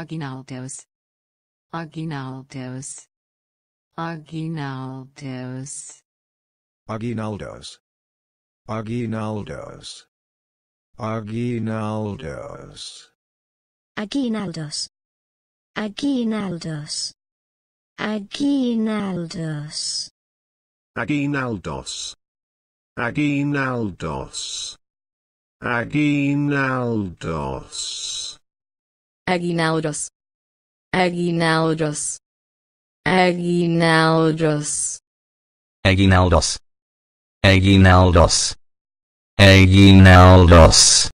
Aguinaldos. Aguinaldos. Aguinaldos. Aguinaldos. Aguinaldos. Aguinaldos. Aguinaldos. Aguinaldos. Aguinaldos. Aguinaldos. Aguinaldos. Aguinaldos. Aginaldos. Aginaldos. Aginaldos. Aginaldos. Aginaldos. Aginaldos.